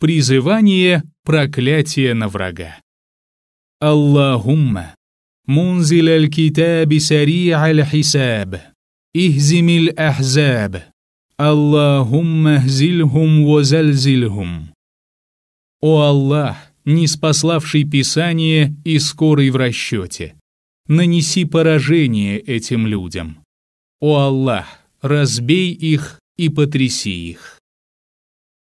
Призывание проклятия на врага. Аллахумма, мунзил аль-китаб сари аль-хисаб, ихзимил ахзаб, Аллахумма хзильхум вазальзильхум. О Аллах, не спаславший Писание и скорый в расчете, нанеси поражение этим людям. О Аллах, разбей их и потряси их.